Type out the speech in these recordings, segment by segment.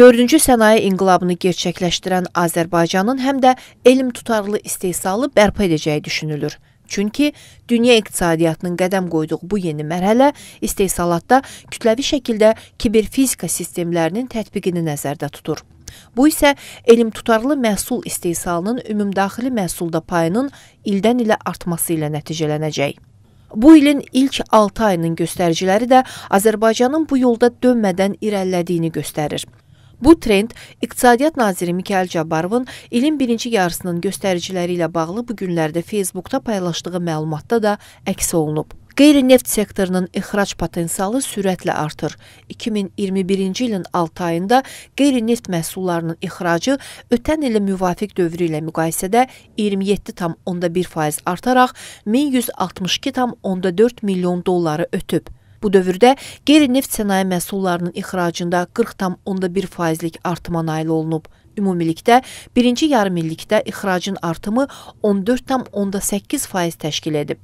Dördüncü sənaye inqilabını gerçəkləşdirən Azərbaycanın həm də elm tutarlı istehsalı bərpa edəcəyi düşünülür. Çünki dünya iqtisadiyyatının qədəm qoyduğu bu yeni mərhələ istehsalatda kütləvi şəkildə kiberfizika sistemlərinin tətbiqini nəzərdə tutur. Bu isə elm tutarlı məhsul istehsalının ümumdaxili məhsulda payının ildən ilə artması ilə nəticələnəcək. Bu ilin ilk 6 ayının göstəriciləri də Azərbaycanın bu yolda dönmədən irəlilədiyini göstərir. Bu trend İqtisadiyyat naziri Mikəl Cabbarovun ilin birinci yarısının göstəriciləri ilə bağlı bu günlərdə Facebookda paylaşdığı məlumatda da əks olunub. Qeyri-neft sektorunun ixrac potensialı sürətlə artır. 2021-ci ilin 6 ayında qeyri-neft məhsullarının ixracı ötən ilə müvafiq dövrü ilə müqayisədə 27,1% artaraq 1162,4 milyon dolları ötüb. Bu dövrdə qeyri-neft sənaye məhsullarının ixracında 40,1 faizlik artıma nail olunub. Ümumilikdə birinci yarımillikdə ixracın artımı 14,8 faiz təşkil edib.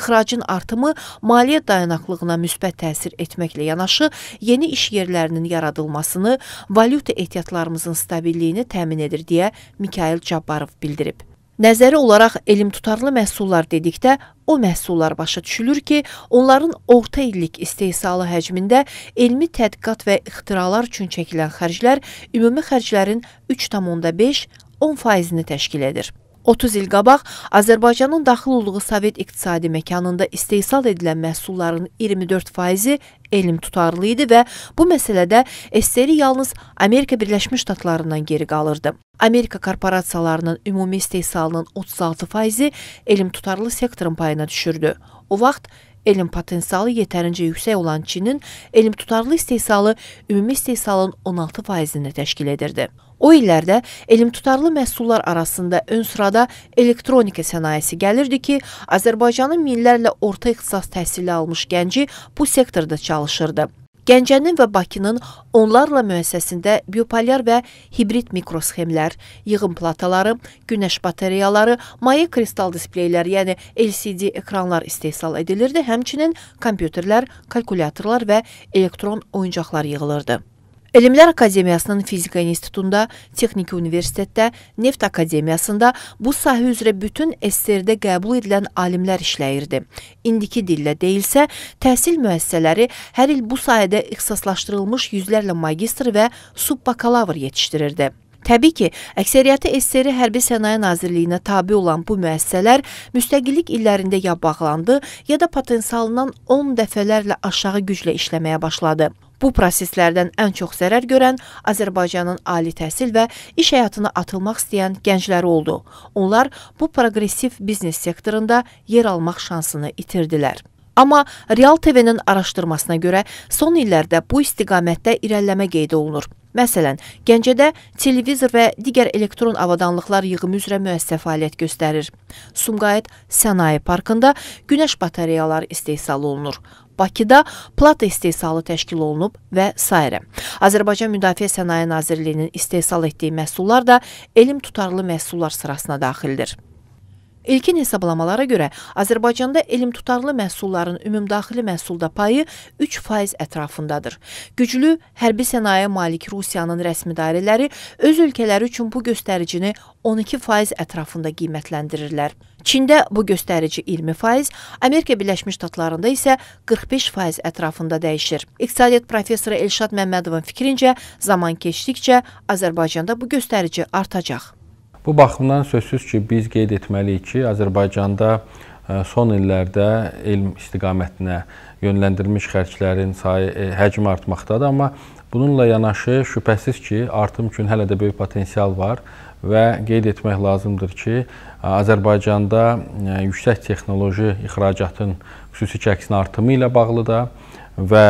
İxracın artımı maliyyə dayanaqlığına müsbət təsir etməklə yanaşı, yeni iş yerlərinin yaradılmasını, valyuta ehtiyatlarımızın stabilliyini təmin edir deyə Mikail Cabbarov bildirib. Nəzəri olaraq elmtutarlı məhsullar dedikdə o məhsullar başa düşülür ki, onların orta illik istehsalı həcmində elmi tədqiqat və ixtiralar üçün çəkilən xərclər ümumi xərclərin 3,5-10 faizini təşkil edir. 30 il qabaq Azərbaycanın daxil olduğu Sovet iqtisadi məkanında istehsal edilən məhsulların 24%-i elm tutarlı idi və bu məsələdə SSR yalnız Amerika Birləşmiş Ştatlarından geri qalırdı. Amerika korporasiyalarının ümumi istehsalının 36%-i elm tutarlı sektorun payına düşürdü. O vaxt elm potensialı yetərincə yüksək olan Çinin elm tutarlı istehsalı ümumi istehsalın 16%-ni təşkil edirdi. O illərdə elmtutarlı məhsullar arasında ön sırada elektronika sənayesi gəlirdi ki, Azərbaycanın minlərlə orta ixtisas təhsili almış gənci bu sektorda çalışırdı. Gəncənin və Bakının onlarla müəssisəsində biopolyar və hibrid mikrosxemlər, yığım plataları, günəş batareyaları, maye kristal displeylər, yəni LCD ekranlar istehsal edilirdi, həmçinin kompüterlər, kalkulyatorlar və elektron oyuncaqlar yığılırdı. Elmlər Akademiyasının Fizika İnstitutunda, Texniki Universitetdə, Neft Akademiyasında bu sahə üzrə bütün SSR-də qəbul edilən alimlər işləyirdi. İndiki dillə deyilsə, təhsil müəssisələri hər il bu sahədə ixtisaslaşdırılmış yüzlərlə magistr və subbakalavr yetişdirirdi. Təbii ki, əksəriyyəti SSR Hərbi Sənaye Nazirliyinə tabi olan bu müəssisələr müstəqillik illərində ya bağlandı, ya da potensialından 10 dəfələrlə aşağı güclə işləməyə başladı. Bu proseslərdən ən çox zərər görən Azərbaycanın ali təhsil və iş həyatına atılmaq istəyən gəncləri oldu. Onlar bu progressiv biznes sektorunda yer almaq şansını itirdilər. Amma Real TV-nin araşdırmasına görə son illərdə bu istiqamətdə irəliləmə qeyd olunur. Məsələn, Gəncədə televizor və digər elektron avadanlıqlar yığımı üzrə müəssisə fəaliyyət göstərir. Sumqayıt Sənaye Parkında günəş batareyaları istehsal olunur. Bakıda plata istehsalı təşkil olunub və s. Azərbaycan Müdafiə Sənaye Nazirliyinin istehsal etdiyi məhsullar da elm tutarlı məhsullar sırasına daxildir. İlkin hesablamalara görə Azərbaycanda elm tutarlı məhsulların ümumdaxili məhsulda payı 3% ətrafındadır. Güclü hərbi sənayə malik Rusiyanın rəsmi dairələri öz ölkələri üçün bu göstəricini 12% ətrafında qiymətləndirirlər. Çində bu göstərici 20%, Amerika Birləşmiş Ştatlarında isə 45% ətrafında dəyişir. İqtisadiyyat professoru Elşad Məmmədovun fikrincə, zaman keçdikcə Azərbaycanda bu göstərici artacaq. Bu baxımdan sözsüz ki, biz qeyd etməliyik ki, Azərbaycanda e, son illərdə elm istiqamətinə yönləndirilmiş xərclərin sayı e, həcmi artmaqdadır, amma bununla yanaşı şübhəsiz ki, artım üçün hələ də böyük potensial var və qeyd etmək lazımdır ki, e, Azərbaycanda yüksək texnoloji ixracatın xüsusi çəkisinin artımı ilə bağlı da və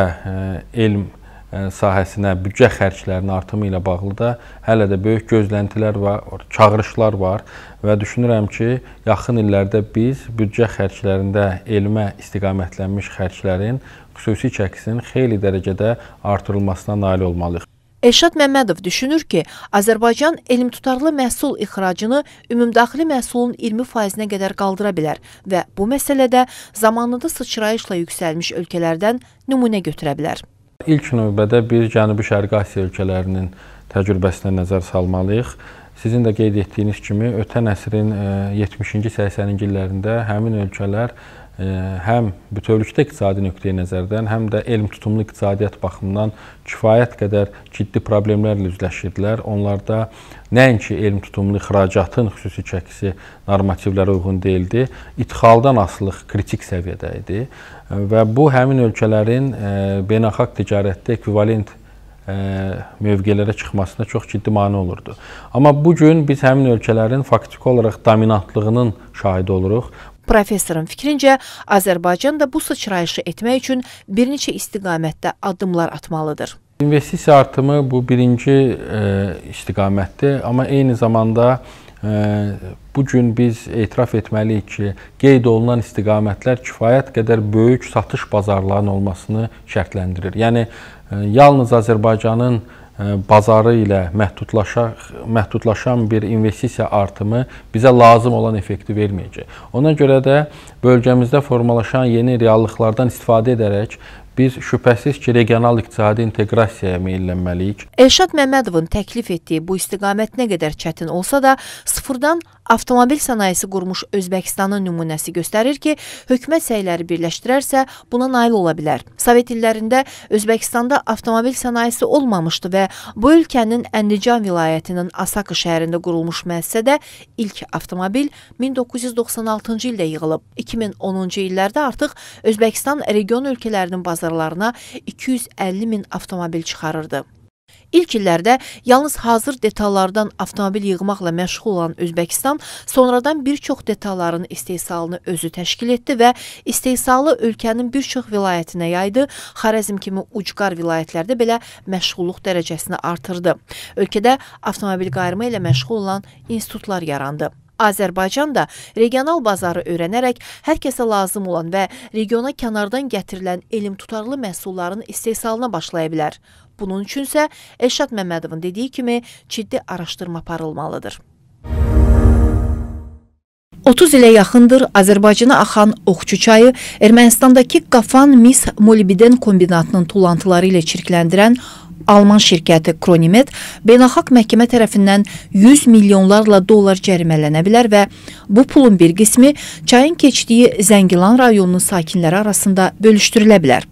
elm sahəsinə büdcə xərclərinin artımı ilə bağlı da hələ də böyük gözləntilər və çağırışlar var və düşünürəm ki, yaxın illərdə biz büdcə xərclərində elmə istiqamətlənmiş xərclərin xüsusi çəkisinin xeyli dərəcədə artırılmasına nail olmalıyıq. Elşad Məmmədov düşünür ki, Azərbaycan elmtutarlı məhsul ixracını ümumdaxili məhsulun 20%-nə qədər qaldıra bilər və bu məsələdə zamanında sıçrayışla yüksəlmiş ölkələrdən nümunə götürə bilər. İlk növbədə biz Cənubi-Şərqi Asiya ölkələrinin təcrübəsinə nəzər salmalıyıq. Sizin də qeyd etdiyiniz kimi, ötən əsrin 70-ci, e, 80-ci illərində həmin ölkələr həm bütövlükdə iqtisadi nöqteyi nəzərdən, həm də elm tutumlu iqtisadiyyat baxımından kifayət qədər ciddi problemlərlə üzləşirdilər. Onlarda nəinki elm tutumlu ixracatın xüsusi çəkisi normativlərə uyğun deyildi, idxaldan asılıq kritik səviyyədə idi və bu həmin ölkələrin e, beynəlxalq ticarətdə ekvivalent e, mövqelərə çıxmasına çox ciddi mane olurdu. Amma bu gün biz həmin ölkələrin faktiki olaraq dominantlığının şahidi oluruq. Professorun fikrincə, Azərbaycan da bu sıçrayışı etmək üçün bir neçə istiqamətdə addımlar atmalıdır. İnvestisiya artımı bu birinci e, istiqamətdir, amma eyni zamanda e, bu gün biz etiraf etməliyik ki, qeyd olunan istiqamətlər kifayət qədər böyük satış bazarlarının olmasını şərtləndirir. Yəni e, yalnız Azərbaycanın bazarı ilə məhdudlaşan məhdudlaşan bir investisiya artımı bizə lazım olan effekti verməyəcək. Ona görə də bölgəmizdə formalaşan yeni reallıqlardan istifadə edərək biz şübhəsiz ki, regional iqtisadi inteqrasiyaya meyllənməliyik. Elşad Məmmədovun təklif etdiyi bu istiqamət nə qədər çətin olsa da, sıfırdan Avtomobil sənayesi qurmuş Özbəkistanın nümunəsi göstərir ki, hökumət səyləri birləşdirərsə buna nail ola bilər. Sovet illərində Özbəkistanda avtomobil sənayesi olmamışdı və bu ölkənin Əndican vilayətinin Asakı şəhərində qurulmuş müəssisədə ilk avtomobil 1996-cı ildə yığılıb. 2010-cu illərdə artıq Özbəkistan region ölkələrinin bazarlarına 250 min avtomobil çıxarırdı. İlk illərdə yalnız hazır detallardan avtomobil yığmaqla məşğul olan Özbəkistan sonradan bir çox detalların istehsalını özü təşkil etdi və istehsalı ölkənin bir çox vilayətinə yaydı. Xarəzm kimi ucqar vilayətlərdə belə məşğulluq dərəcəsini artırdı. Ölkədə avtomobil qayırma ilə məşğul olan institutlar yarandı. Azərbaycan da regional bazarı öyrənərək hər kəsə lazım olan və regiona kənardan gətirilən elm tutarlı məhsulların istehsalına başlaya bilər. Bunun üçünsə Elşad Məmmədovun dediyi kimi ciddi araşdırma aparılmalıdır. 30 ilə yaxındır Azərbaycana axan Oxçu çayı Ermənistandakı Qafan mis molibden kombinatının tullantıları ilə çirkləndirən Alman şirkəti Kronimet beynəlxalq məhkəmə tərəfindən 100 milyonlarla dollar cərimələnə bilər və bu pulun bir qismi çayın keçdiyi Zəngilan rayonunun sakinləri arasında bölüşdürülə bilər.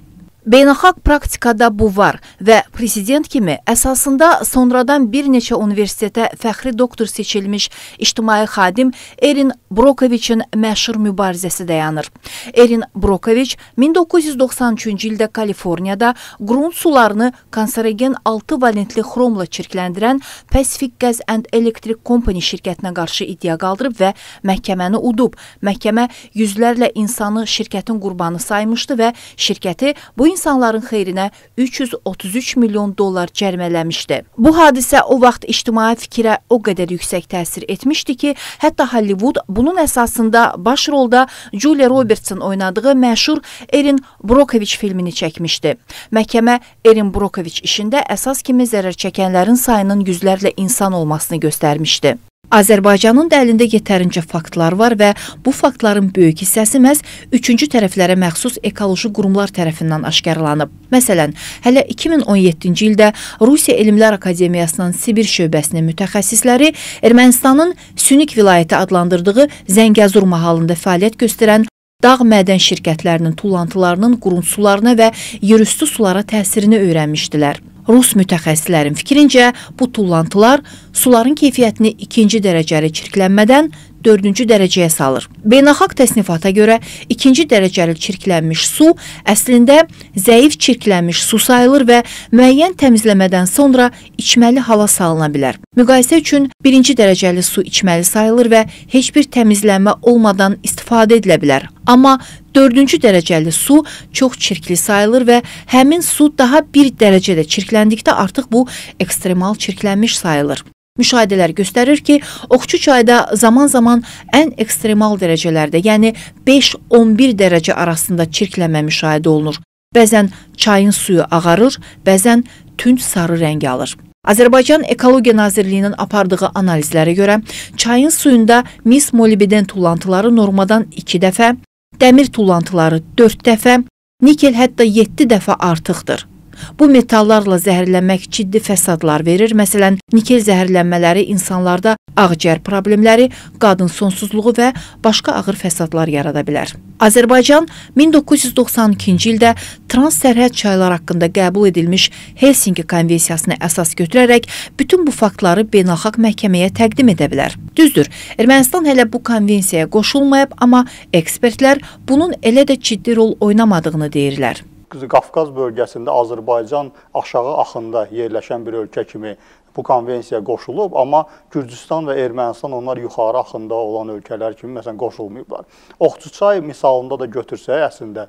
Beynəlxalq praktikada bu var və prezident kimi əsasında sonradan bir neçə universitetə fəxri doktor seçilmiş ictimai xadim Erin Brokoviçin məşhur mübarizəsi dayanır. Erin Brokoviç 1993-cü ildə Kaliforniyada qrund sularını kanserogen 6 valentli xromla çirkləndirən Pacific Gas and Electric Company şirkətinə qarşı iddia qaldırıb və məhkəməni udub. Məhkəmə yüzlərlə insanı şirkətin qurbanı saymışdı və şirkəti bu insanların xeyrinə 333 milyon dollar cərmələmişdi. Bu hadisə o vaxt ictimai fikrə o qədər yüksək təsir etmişdi ki, hətta Hollywood bunun əsasında baş rolda Julia Robertson oynadığı məşhur Erin Brokovich filmini çəkmişdi. Məhkəmə Erin Brokovich işində əsas kimi zərər çəkənlərin sayının yüzlərlə insan olmasını göstərmişdi. Azərbaycanın da əlində yetərincə faktlar var və bu faktların böyük hissəsi məhz üçüncü tərəflərə məxsus ekoloji qurumlar tərəfindən aşkarlanıb. Məsələn, hələ 2017-ci ildə Rusiya Elmlər Akademiyasının Sibir şöbəsinin mütəxəssisləri Ermənistanın Sünik vilayəti adlandırdığı Zəngəzur mahalında fəaliyyət göstərən dağ mədən şirkətlərinin tullantılarının quruntusularına və yerüstü sulara təsirini öyrənmişdilər. Rus mütəxəssislərin fikrincə, bu tullantılar suların keyfiyyətini ikinci dərəcəli çirklənmədən 4-cü dərəcəyə salır. Beynəlxalq təsnifata görə 2-ci dərəcəli çirklənmiş su əslində zəif çirklənmiş su sayılır və müəyyən təmizləmədən sonra içməli hala salına bilər. Müqayisə üçün 1-ci dərəcəli su içməli sayılır və heç bir təmizlənmə olmadan istifadə edilə bilər. Amma 4-cü dərəcəli su çox çirkli sayılır və həmin su daha 1 dərəcədə çirkləndikdə artıq bu ekstremal çirklənmiş sayılır. Müşahidələr göstərir ki, Oxçu çayda zaman-zaman ən ekstremal dərəcələrdə, yəni 5-11 dərəcə arasında çirklənmə müşahidə olunur. Bəzən çayın suyu ağarır, bəzən tünd sarı rəng alır. Azərbaycan Ekologiya Nazirliyinin apardığı analizlərə görə çayın suyunda mis molibden tullantıları normadan 2 dəfə, dəmir tullantıları 4 dəfə, nikel hətta 7 dəfə artıqdır. Bu metallarla zəhərlənmək ciddi fəsadlar verir. Məsələn, nikel zəhərlənmələri insanlarda ağciyər problemləri, qadın sonsuzluğu və başqa ağır fəsadlar yarada bilər. Azərbaycan 1992-ci ildə trans sərhəd çaylar haqqında qəbul edilmiş Helsinki konvensiyasına əsas götürərək bütün bu faktları beynəlxalq məhkəməyə təqdim edə bilər. Düzdür, Ermənistan hələ bu konvensiyaya qoşulmayıb, amma ekspertlər bunun elə də ciddi rol oynamadığını deyirlər. Qafqaz bölgəsində Azərbaycan aşağı axında yerləşən bir ölkə kimi bu konvensiyaya qoşulub, amma Gürcüstan və Ermənistan onlar yuxarı axında olan ölkələr kimi məsələn qoşulmayıblar. Oxçuçay misalında da götürsək, əslində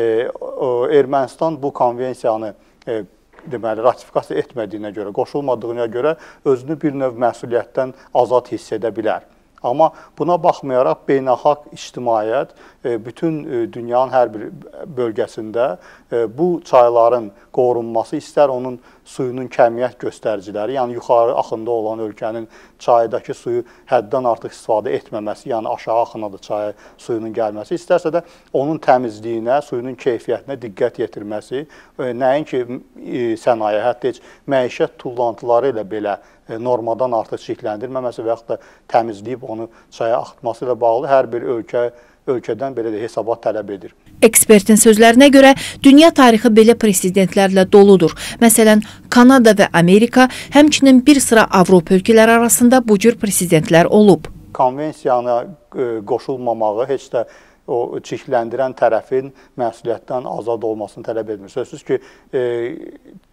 e, o, Ermənistan bu konvensiyanı e, deməli ratifikasiya etmədiyinə görə, qoşulmadığına görə özünü bir növ məsuliyyətdən azad hiss edə bilər. Amma buna baxmayaraq beynəlxalq ictimaiyyət e, bütün e, dünyanın hər bir bölgəsində e, bu çayların qorunması, istər onun suyunun kəmiyyət göstəriciləri, yəni yuxarı axında olan ölkənin çaydakı suyu həddən artıq istifadə etməməsi, yəni aşağı axına da çaya suyunun gəlməsi, istərsə də onun təmizliyinə, suyunun keyfiyyətinə diqqət yetirməsi, nəinki sənaye, hətta heç məişət tullantıları ilə belə E, normadan artıq çirkləndirməməsi və yaxud da təmizləyib onu çaya axıtması ilə bağlı hər bir ölkə ölkədən belə də hesabat tələb edir. Ekspertin sözlərinə görə dünya tarixi belə presidentlərlə doludur. Məsələn, Kanada və Amerika, həmçinin bir sıra Avropa ölkələri arasında bu cür prezidentlər olub. Konvensiyana e, qoşulmamağı heç də o çirkləndirən tərəfin məsuliyyətdən azad olmasını tələb etmir. Sözsüz ki, e,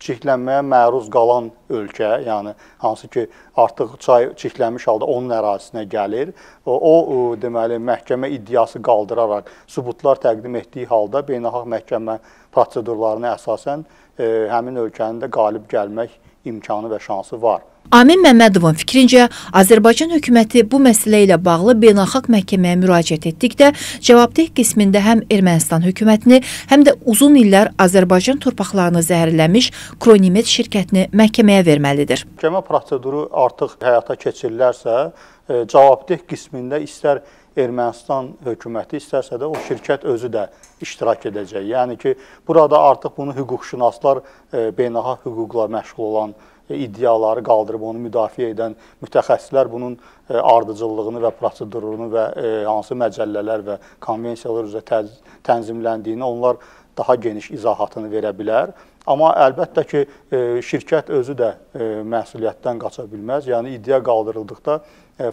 çirklənməyə məruz qalan ölkə, yəni hansı ki, artıq çay çirklənmiş halda onun ərazisinə gəlir, o, o e, deməli məhkəmə iddiası qaldıraraq sübutlar təqdim etdiyi halda beynəlxalq məhkəmə prosedurlarına əsasən e, həmin ölkənin də qalib gəlmək imkanı və şansı var. Amin Məmmədovun fikrincə, Azərbaycan hökuməti bu məsələ ilə bağlı beynəlxalq məhkəməyə müraciət etdikdə, cavabdeh qismində həm Ermənistan hökumətini, həm də uzun illər Azərbaycan torpaqlarını zəhərləmiş Kronimet şirkətini məhkəməyə verməlidir. Məhkəmə proseduru artıq həyata keçirilərsə, e, cavabdeh qismində istər Ermənistan hökuməti istərsə də o şirkət özü də iştirak edəcək. Yəni ki, burada artıq bunu hüquqşünaslar e, beynəlxalq hüquqla məşğul olan E, iddiaları qaldırıb onu müdafiə edən mütəxəssislər bunun e, ardıcıllığını və prosedurunu və e, hansı məcəllələr və konvensiyalar üzrə tənzimləndiyini onlar daha geniş izahatını verə bilər. Amma əlbəttə ki, şirkət özü də məsuliyyətdən qaça bilməz. Yəni iddia qaldırıldıqda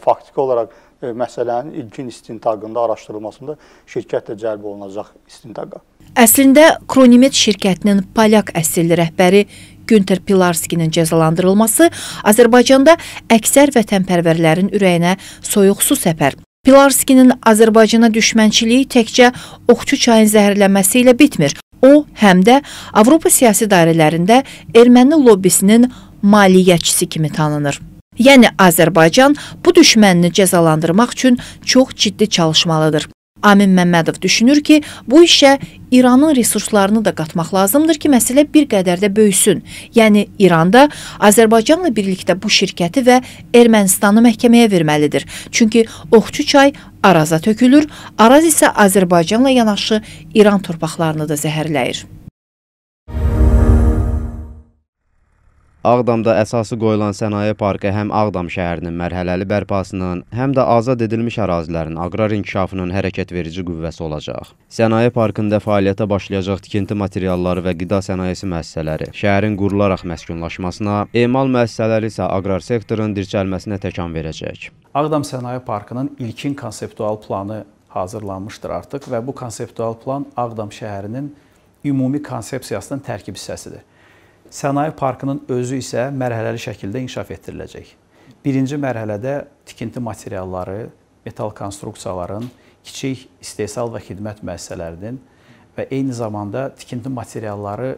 faktiki olaraq məsələnin ilkin istintaqında araşdırılmasında şirkət də cəlb olunacaq istintaqa. Əslində Kronimet şirkətinin Polyak əsilli rəhbəri Günter Pilarskinin cəzalandırılması Azərbaycanda əksər vətənpərvərlərin ürəyinə soyuq su səpər. Pilarskinin Azərbaycana düşmənçiliyi təkcə Oxçu çayın zəhərlənməsi ilə bitmir. O, həm də Avropa siyasi dairələrində erməni lobbisinin maliyyəçisi kimi tanınır. Yəni Azərbaycan bu düşmənini cəzalandırmaq üçün çox ciddi çalışmalıdır. Amin Məmmədov düşünür ki, bu işə İranın resurslarını da qatmaq lazımdır ki, məsələ bir qədər də böyüsün. Yəni İranda Azərbaycanla birlikdə bu şirkəti və Ermənistanı məhkəməyə verməlidir. Çünki Oxçu çay Araza tökülür, Araz isə Azərbaycanla yanaşı İran torpaqlarını da zəhərləyir. Ağdamda əsası qoyulan sənaye parkı həm Ağdam şəhərinin mərhələli bərpasının, həm də azad edilmiş ərazilərin aqrar inkişafının hərəkət verici qüvvəsi olacaq. Sənaye parkında fəaliyyətə başlayacaq tikinti materialları və qida sənayesi müəssisələri şəhərin qurularaq məskunlaşmasına, emal müəssisələri isə aqrar sektorun dirçəlməsinə təkan verəcək. Ağdam Sənaye Parkının ilkin konseptual planı hazırlanmışdır artıq və bu konseptual plan Ağdam şəhərinin ümumi konsepsiyasının tərkib hissəsidir. Sənaye parkının özü isə mərhələli şəkildə inkişaf etdiriləcək. Birinci mərhələdə tikinti materialları, metal konstruksiyaların, kiçik istehsal və xidmət müəssisələrinin və eyni zamanda tikinti materialları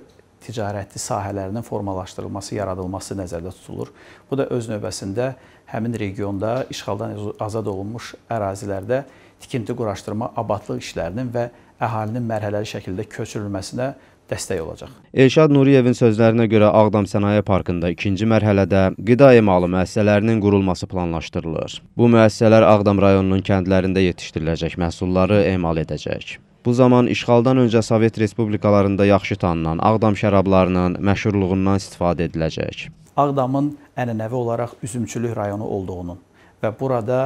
ticarəti sahələrinin formalaşdırılması, yaradılması nəzərdə tutulur. Bu da öz növbəsində həmin regionda işğaldan azad olunmuş ərazilərdə tikinti quraşdırma, abadlıq işlərinin və əhalinin mərhələli şəkildə köçürülməsinə dəstək olacaq. Elşad Nuriyevin sözlərinə görə Ağdam Sənaye Parkında ikinci mərhələdə qida emalı müəssisələrinin qurulması planlaşdırılır. Bu müəssisələr Ağdam rayonunun kəndlərində yetişdiriləcək məhsulları emal edəcək. Bu zaman işğaldan öncə Sovet respublikalarında yaxşı tanınan Ağdam şərablarının məşhurluğundan istifadə ediləcək. Ağdamın ənənəvi olaraq üzümçülük rayonu olduğunu və burada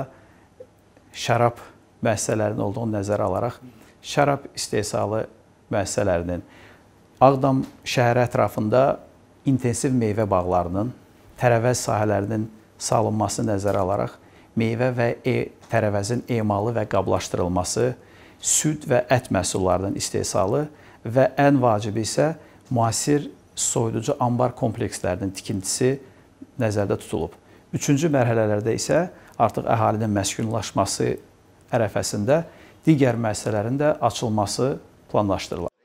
şərab müəssisələrinin olduğunu nəzərə alaraq şərab istehsalı müəssisələrinin Ağdam şəhəri ətrafında intensiv meyvə bağlarının, tərəvəz sahələrinin salınması nəzərə alaraq meyvə və e, tərəvəzin emalı və qablaşdırılması, süd və ət məhsullarının istehsalı və ən vacibi isə müasir soyuducu anbar komplekslərinin tikintisi nəzərdə tutulub. Üçüncü mərhələlərdə isə artıq əhalinin məskunlaşması ərəfəsində digər müəssisələrin də açılması planlaşdırılır.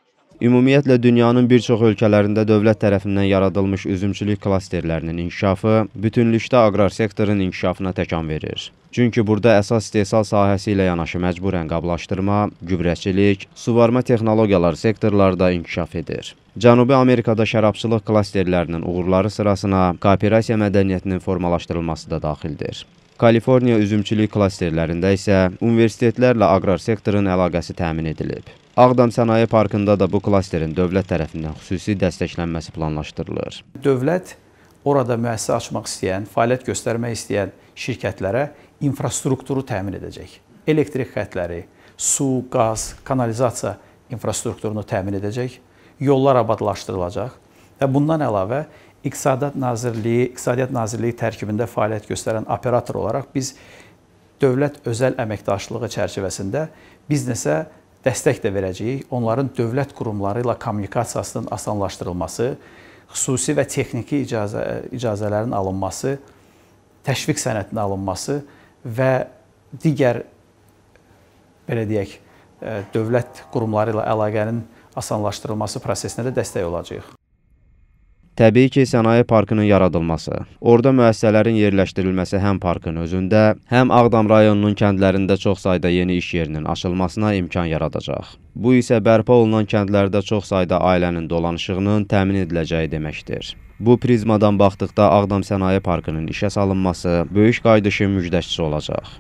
Ümumiyyətlə dünyanın bir çox ölkələrində dövlət tərəfindən yaradılmış üzümçülük klasterlərinin inkişafı bütünlükdə aqrar sektorun inkişafına təkan verir. Çünki burada əsas istehsal sahəsi ilə yanaşı məcburən qablaşdırma, gübrəçilik, suvarma texnologiyalar sektorlarda inkişaf edir. Cənubi Amerikada şərabçılıq klasterlərinin uğurları sırasına kooperasiya mədəniyyətinin formalaşdırılması da daxildir. Kaliforniya üzümçülük klasterlərində isə universitetlərlə aqrar sektorun əlaqəsi təmin edilib. Ağdam Sənaye Parkında da bu klasterin dövlət tərəfindən xüsusi dəstəklənməsi planlaşdırılır. Dövlət orada müəssisə açmaq istəyən, fəaliyyət göstərmək istəyən şirkətlərə infrastrukturu təmin edəcək. Elektrik xətləri, su, qaz, kanalizasiya infrastrukturunu təmin edəcək, yollar abadlaşdırılacaq və bundan əlavə İqtisadiyyat Nazirliyi, İqtisadiyyat Nazirliyi tərkibində fəaliyyət göstərən operator olaraq biz dövlət özəl əməkdaşlığı çərçivəsində biznesə dəstək də verəcəyik. Onların dövlət qurumları ilə kommunikasiyasının asanlaşdırılması, xüsusi və texniki icazə icazələrin alınması, təşviq sənədinin alınması və digər belə deyək, e, dövlət qurumları ilə əlaqənin asanlaşdırılması prosesinə də dəstək olacağıq. Təbii ki, sənaye parkının yaradılması, orada müəssisələrin yerləşdirilməsi həm parkın özündə, həm Ağdam rayonunun kəndlərində çox sayda yeni iş yerinin açılmasına imkan yaradacaq. Bu isə bərpa olunan kəndlərdə çox sayda ailənin dolanışığının təmin ediləcəyi deməkdir. Bu prizmadan baxdıqda Ağdam Sənaye Parkının işə salınması böyük qayıdışın müjdəçisi olacaq.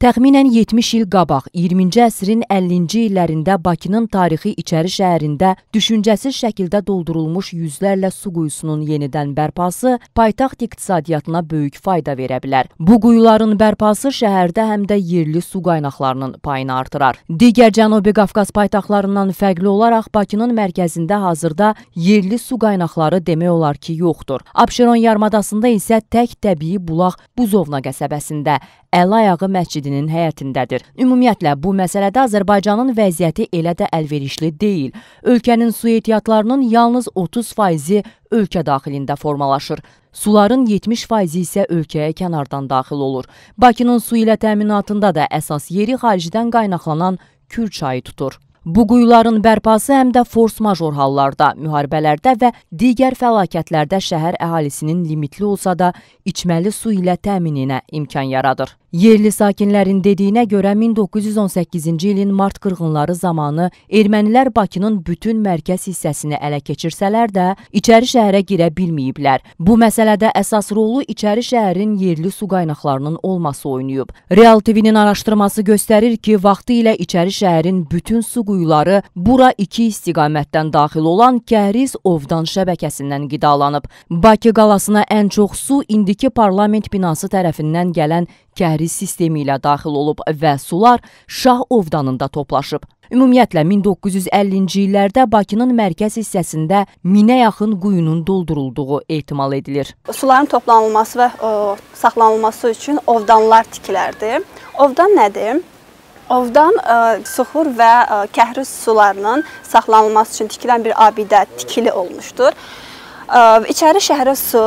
Təxminən 70 il qabaq 20-ci əsrin 50-ci illərində Bakının tarixi içəri şəhərində düşüncəsiz şəkildə doldurulmuş yüzlərlə su quyusunun yenidən bərpası paytaxt iqtisadiyyatına böyük fayda verə bilər. Bu quyuların bərpası şəhərdə həm də yerli su qaynaqlarının payını artırar. Digər Cənubi Qafqaz paytaxtlarından fərqli olaraq Bakının mərkəzində hazırda yerli su qaynaqları demək olar ki, yoxdur. Abşeron yarımadasında isə tək təbii bulaq Buzovna qəsəbəsində əl ayağı məscidində Məqsədinin həyətindədir. Ümumiyyətlə bu məsələdə Azərbaycanın vəziyyəti elə də əlverişli deyil. Ölkənin su ehtiyatlarının yalnız 30%-i ölkə daxilində formalaşır. Suların 70%-i isə ölkəyə kənardan daxil olur. Bakının su ilə təminatında da əsas yeri xaricdən qaynaqlanan Kür çayı tutur. Bu quyuların bərpası həm də fors-major hallarda, müharibələrdə və digər fəlakətlərdə şəhər əhalisinin limitli olsa da içməli su ilə təmininə imkan yaradır. Yerli sakinlərin dediyinə görə 1918-ci ilin mart qırğınları zamanı ermənilər Bakının bütün mərkəz hissəsini ələ keçirsələr də, içəri şəhərə girə bilməyiblər. Bu məsələdə əsas rolu içəri şəhərin yerli su qaynaqlarının olması oynayıb. Real TV-nin araşdırması göstərir ki, vaxtı ilə içəri şəhərin bütün su quyuları bura iki istiqamətdən daxil olan Kəhriz-Ovdan şəbəkəsindən qidalanıb. Bakı qalasına ən çox su indiki parlament binası tərəfindən gələn kəhriz sistemi ilə daxil olub və sular Şah Ovdanında toplaşıb. Ümumiyyətlə 1950-ci illərdə Bakının mərkəz hissəsində minə yaxın quyunun doldurulduğu ehtimal edilir. Suların toplanılması və ə, saxlanılması üçün ovdanlar tikilərdi. Ovdan nədir? Ovdan ə, e, suxur və ə, e, kəhriz sularının saxlanılması üçün tikilən bir abidə tikili olmuşdur. Ə, e, içəri şəhərə su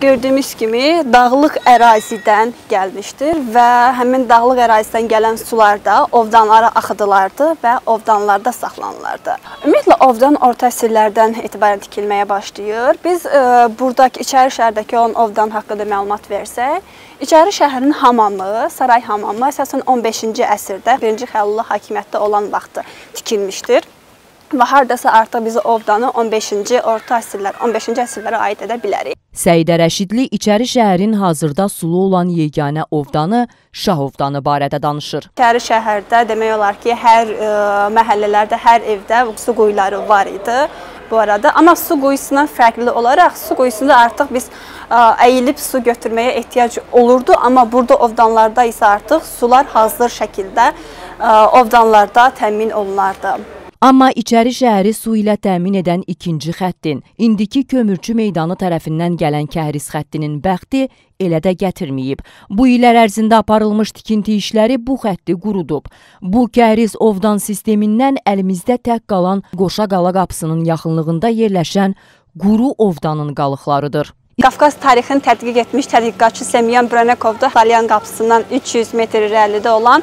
Gördüyümüz kimi dağlıq ərazidən gəlmişdir və həmin dağlıq ərazidən gələn sular da ovdanlara axıdılardı və ovdanlarda saxlanılırdı. Ümumiyyətlə ovdan orta əsrlərdən etibarən tikilməyə başlayır. Biz e, burdakı İçəri şəhərdəki olan ovdan haqqında məlumat versək, İçəri şəhərin hamamı, saray hamamı əsasən 15-ci əsrdə 1-ci Xəlilli hakimiyyətdə olan vaxtı tikilmişdir və hardasa artıq biz Ovdanı 15-ci orta əsrlər, 15-ci əsrlərə aid edə bilərik. Səidə Rəşidli İçəri şəhərin hazırda sulu olan yeganə Ovdanı Şah Ovdanı barədə danışır. İçəri şəhərdə demək olar ki, hər ə, e, məhəllələrdə, hər evdə su quyuları var idi bu arada. Amma su quyusundan fərqli olaraq su quyusunda artıq biz ə, e, əyilib su götürməyə ehtiyac olurdu, amma burada ovdanlarda isə artıq sular hazır şəkildə ə, e, ovdanlarda təmin olunardı. Amma içəri şəhəri su ilə təmin edən ikinci xəttin, indiki kömürçü meydanı tərəfindən gələn kəhriz xəttinin bəxti elə də gətirməyib. Bu illər ərzində aparılmış tikinti işləri bu xətti qurudub. Bu kəhriz ovdan sistemindən əlimizdə tək qalan Qoşa qala qapısının yaxınlığında yerləşən quru ovdanın qalıqlarıdır. Qafqaz tarixini tədqiq etmiş tədqiqatçı Semiyan Brönekov da Salyan qapısından 300 metr irəlidə olan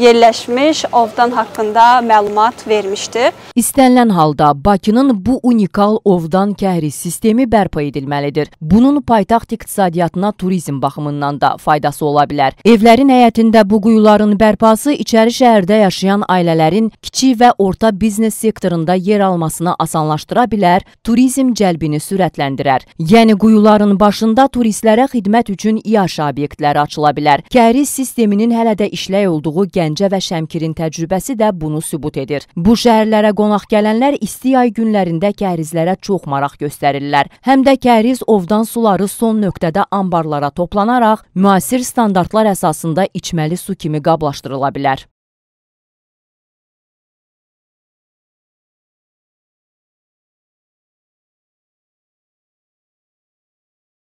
yerləşmiş ovdan haqqında məlumat vermişdi. İstənilən halda Bakının bu unikal ovdan kəhri sistemi bərpa edilməlidir. Bunun paytaxt iqtisadiyyatına turizm baxımından da faydası ola bilər. Evlərin həyətində bu quyuların bərpası içəri şəhərdə yaşayan ailələrin kiçik və orta biznes sektorunda yer almasını asanlaşdıra bilər, turizm cəlbini sürətləndirər. Yəni quyular Bunların başında turistlərə xidmət üçün İAŞ obyektləri açıla bilər. Kəhriz sisteminin hələ də işləy olduğu Gəncə və Şəmkirin təcrübəsi də bunu sübut edir. Bu şəhərlərə qonaq gələnlər isti ay günlərində kəhrizlərə çox maraq göstərirlər. Həm də kəhriz ovdan suları son nöqtədə anbarlara toplanaraq müasir standartlar əsasında içməli su kimi qablaşdırıla bilər.